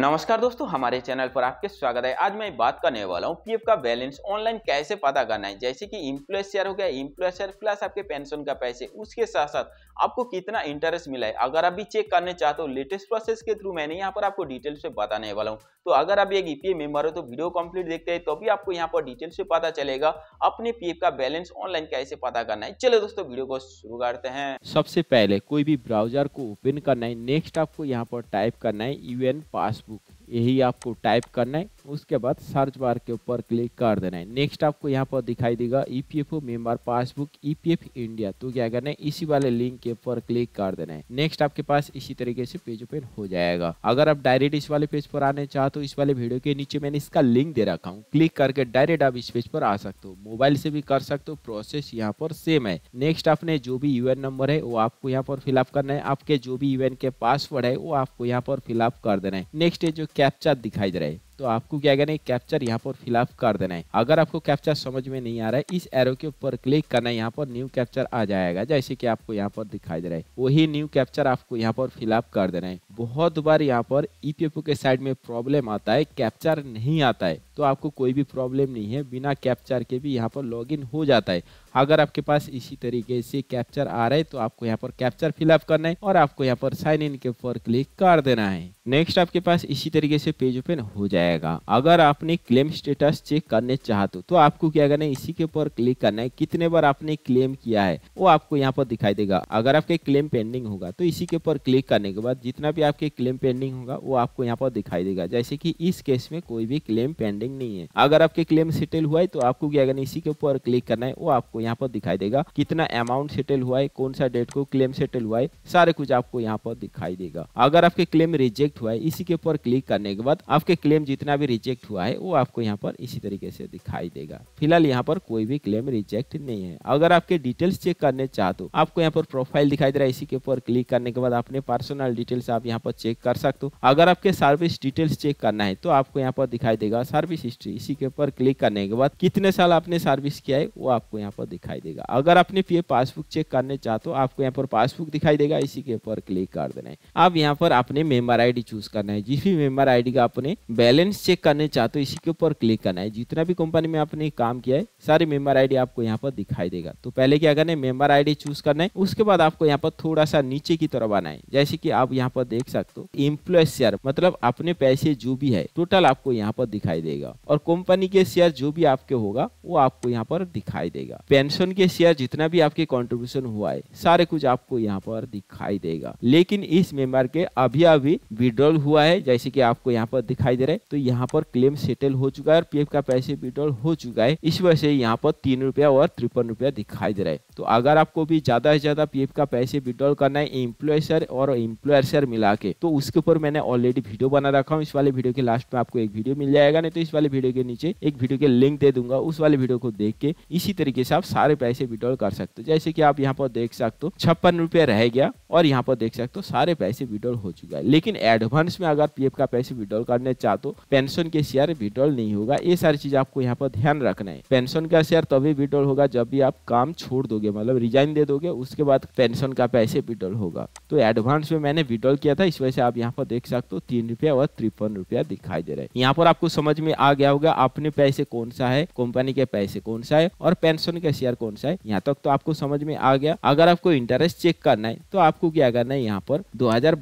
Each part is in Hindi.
नमस्कार दोस्तों हमारे चैनल पर आपके स्वागत है आज मैं बात करने वाला हूँ पीएफ का बैलेंस ऑनलाइन कैसे पता करना है जैसे कि इम्प्लॉय शेयर हो गया इम्प्लॉय शेयर प्लस आपके पेंशन का पैसे उसके साथ साथ आपको कितना इंटरेस्ट मिला है अगर आप भी चेक करने चाहते हो लेटेस्ट प्रोसेस के थ्रू मैंने यहाँ पर आपको डिटेल से बताने वाला हूँ तो अगर आप एक ईपीए e मेंबर हो तो वीडियो कंप्लीट देखते हैं तो भी आपको यहाँ पर डिटेल से पता चलेगा अपने पीएफ का बैलेंस ऑनलाइन कैसे पता करना है चलो दोस्तों वीडियो को शुरू करते हैं सबसे पहले कोई भी ब्राउजर को ओपन करना है नेक्स्ट आपको यहाँ पर टाइप करना है यूएन पासपोर्ट बुक यही आपको टाइप करना है उसके बाद सर्च बार के ऊपर क्लिक कर देना है नेक्स्ट आपको यहाँ पर दिखाई देगा E P F O member passbook E P F India तो क्या करना है इसी वाले लिंक के ऊपर क्लिक कर देना है नेक्स्ट आपके पास इसी तरीके से पेज ओपन हो जाएगा अगर आप डायरेक्ट इस वाले पेज पर आने चाहो तो इस वाले वीडियो के नीचे मैंने इसका लिंक दे रखा हूँ क्लिक करके डायरेक्ट आप इस पेज पर आ सकते हो मोबाइल से भी कर सकते हो प्रोसेस यहाँ पर सेम है नेक्स्ट आपने जो भी यू नंबर है वो आपको यहाँ पर फिलअप करना है आपके जो भी यू के पासवर्ड है वो आपको यहाँ पर फिलअप कर देना है नेक्स्ट है जो कैप्चा दिखाई दे रहा है तो आपको क्या करना है कैप्चर यहाँ पर फिलअप कर देना है अगर आपको कैप्चर समझ में नहीं आ रहा है इस एरो के ऊपर क्लिक करना है यहाँ पर न्यू कैप्चर आ जाएगा जैसे कि आपको यहाँ पर दिखाई दे रहा है वही न्यू कैप्चर आपको यहाँ पर फिलअप कर देना है बहुत बार यहाँ पर ई e के साइड में प्रॉब्लम आता है कैप्चर नहीं आता है तो आपको कोई भी प्रॉब्लम नहीं है बिना कैप्चर के भी यहाँ पर लॉगिन हो जाता है अगर आपके पास इसी तरीके से कैप्चर आ रहा है तो आपको यहाँ पर कैप्चर फिलअप करना है और आपको यहाँ पर साइन इन के ऊपर क्लिक कर देना है नेक्स्ट आपके पास इसी तरीके से पेज ओपन हो जाएगा अगर आपने क्लेम स्टेटस चेक करने चाहते तो, तो आपको क्या करना है इसी के ऊपर क्लिक करना है कितने बार आपने क्लेम किया है वो आपको यहाँ पर दिखाई देगा अगर आपके क्लेम पेंडिंग होगा तो इसी के ऊपर क्लिक करने के बाद जितना भी आपके क्लेम पेंडिंग होगा वो आपको यहाँ पर दिखाई देगा जैसे कि इस केस में कोई भी क्लेम पेंडिंग नहीं है अगर आपके क्लेम सेटल हुआ है तो आपको क्या करना इसी के ऊपर क्लिक करना है वो आपको यहाँ पर दिखाई देगा कितना अमाउंट सेटल हुआ है कौन सा डेट को क्लेम सेटल हुआ है सारे कुछ आपको यहाँ पर दिखाई देगा अगर आपके क्लेम रिजेक्ट हुआ है इसी के ऊपर क्लिक करने के बाद आपके क्लेम जितना भी रिजेक्ट हुआ है वो आपको यहाँ पर इसी तरीके से दिखाई देगा फिलहाल यहाँ पर कोई भी क्लेम रिजेक्ट नहीं है अगर आपके डिटेल्स चेक करने चाहते हो तो आपको यहाँ पर प्रोफाइल दिखाई दे रहा है इसी के ऊपर क्लिक करने के बाद अपने पर्सनल डिटेल्स आप यहाँ यहाँ पर चेक कर सकते हो अगर आपके सर्विस डिटेल्स चेक करना है तो आपको यहाँ पर दिखाई देगा सर्विस हिस्ट्री इसी के ऊपर क्लिक करने के बाद कितने साल आपने सर्विस किया है वो आपको यहाँ पर दिखाई देगा अगर आपने पी पासबुक चेक करने चाहते हो तो आपको यहाँ पर पासबुक दिखाई देगा इसी के ऊपर क्लिक कर देना है अब यहाँ पर आपने मेंबर आईडी चूज करना है जिस भी मेंबर आईडी का आपने बैलेंस चेक करने चाहते हो तो इसी के ऊपर क्लिक करना है जितना भी कंपनी में आपने काम किया है सारी मेंबर आईडी आपको यहाँ पर दिखाई देगा तो पहले क्या करना है मेंबर आईडी चूज करना है उसके बाद आपको यहाँ पर थोड़ा सा नीचे की तरफ आना है जैसे कि आप यहाँ पर देख देख सकते हो इम्प्लॉय शेयर मतलब अपने पैसे जो भी है टोटल आपको यहाँ पर दिखाई देगा और कंपनी के शेयर जो भी आपके होगा वो आपको यहाँ पर दिखाई देगा पेंशन के शेयर जितना भी आपके कॉन्ट्रीब्यूशन हुआ है सारे कुछ आपको यहाँ पर दिखाई देगा लेकिन इस मेंबर के अभी अभी विड्रॉल हुआ है जैसे की आपको यहाँ पर दिखाई दे रहे तो यहाँ पर क्लेम सेटल हो चुका है और पी का पैसे विड्रॉल हो चुका है इस वजह से यहाँ पर तीन रुपया और तिरपन रुपया दिखाई दे रहा है तो अगर आपको भी ज्यादा से ज्यादा पीएफ का पैसे विड्रॉल करना है इम्प्लॉय शेयर और इम्प्लॉयर शेयर मिला के तो उसके ऊपर मैंने ऑलरेडी वीडियो बना रखा हूँ इस वाले वीडियो के लास्ट में आपको एक वीडियो मिल जाएगा नहीं तो इस वाले वीडियो के नीचे एक वीडियो के लिंक दे दूंगा उस वाले वीडियो को देख के इसी तरीके से आप सारे पैसे विड्रॉल कर सकते हो जैसे कि आप यहाँ पर देख सकते हो छप्पन रुपया रह गया और यहाँ पर देख सकते हो सारे पैसे विड्रॉल हो चुका है लेकिन एडवांस में अगर पीएफ का पैसे विड्रॉल करने चाहते हो पेंशन के शेयर विड्रॉल नहीं होगा ये सारी चीज आपको यहाँ पर ध्यान रखना है पेंशन का शेयर तभी विड्रॉल होगा जब भी आप काम छोड़ दोगे मतलब रिजाइन दे दोगे उसके बाद पेंशन का पैसे विड्रॉल होगा तो एडवांस में मैंने विड्रॉल किया था इस वजह से आप यहाँ पर देख सकते हो तीन रुपया और तिरपन रुपया दिखाई दे रहा है यहाँ पर आपको समझ में आ गया होगा अपने पैसे कौन सा है कंपनी के पैसे कौन सा है और पेंशन का शेयर कौन सा है यहाँ तक तो आपको समझ में आ गया अगर आपको इंटरेस्ट चेक करना है तो आपको क्या करना है यहाँ पर दो हजार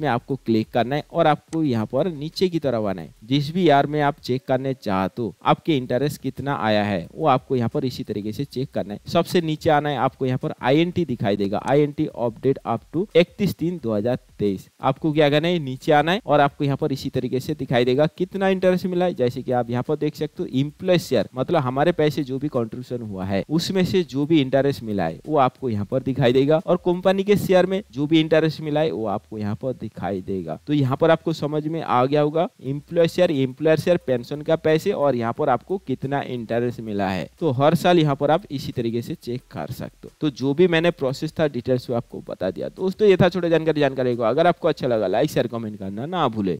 में आपको क्लिक करना है और आपको यहाँ पर नीचे की तरफ आना है जिस भी यार में आप चेक करने चाहते हो आपके इंटरेस्ट कितना आया है वो आपको यहाँ पर इसी तरीके से चेक करना है सबसे नीचे आना है आपको यहाँ पर आई दिखाई देगा आई अपडेट अप टू इकतीस तीन दो तेईस आपको क्या करना है नीचे आना है और आपको यहाँ पर इसी तरीके से दिखाई देगा कितना इंटरेस्ट मिला है जैसे कि आप यहाँ पर देख सकते हो इम्प्लॉय शेयर मतलब हमारे पैसे जो भी कॉन्ट्रीब्यूशन हुआ है उसमें से जो भी इंटरेस्ट मिला है वो आपको यहाँ पर दिखाई देगा और कंपनी के शेयर में जो भी इंटरेस्ट मिला है वो आपको यहाँ पर दिखाई देगा तो यहाँ पर आपको समझ में आ गया होगा employee share employer share pension का पैसे और यहाँ पर आपको कितना इंटरेस्ट मिला है तो हर साल यहाँ पर आप इसी तरीके से चेक कर सकते हो तो जो भी मैंने प्रोसेस था डिटेल्स आपको बता दिया दोस्तों ये था छोटा जानकारी जानकारी को अगर अगर आपको अच्छा लगा लाइक शेयर कमेंट करना ना भूले